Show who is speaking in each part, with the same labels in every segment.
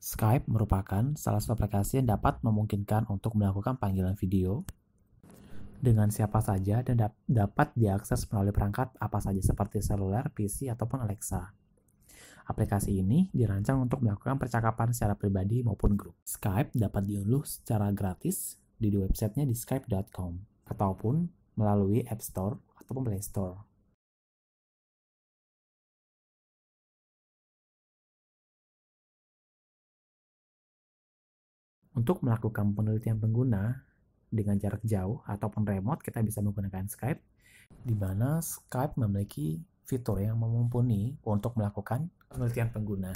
Speaker 1: Skype merupakan salah satu aplikasi yang dapat memungkinkan untuk melakukan panggilan video dengan siapa saja dan da dapat diakses melalui perangkat apa saja seperti seluler, PC, ataupun Alexa. Aplikasi ini dirancang untuk melakukan percakapan secara pribadi maupun grup. Skype dapat diunduh secara gratis
Speaker 2: di websitenya di skype.com ataupun melalui App Store ataupun Play Store. Untuk melakukan penelitian pengguna
Speaker 1: dengan jarak jauh ataupun remote, kita bisa menggunakan Skype, di mana Skype memiliki fitur yang memumpuni untuk melakukan penelitian pengguna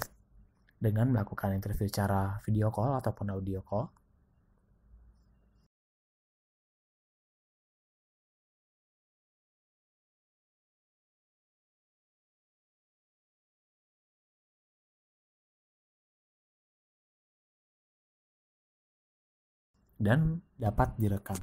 Speaker 2: dengan melakukan interview secara video call ataupun audio call dan dapat direkam.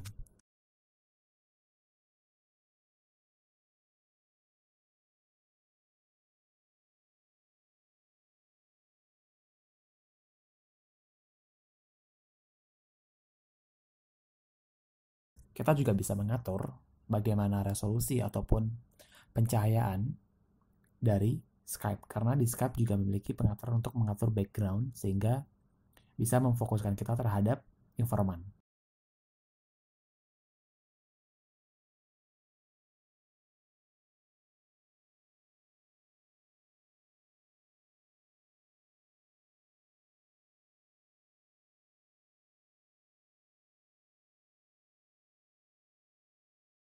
Speaker 2: Kita juga bisa mengatur bagaimana resolusi ataupun
Speaker 1: pencahayaan dari Skype karena di Skype juga memiliki pengaturan untuk mengatur
Speaker 2: background sehingga bisa memfokuskan kita terhadap informan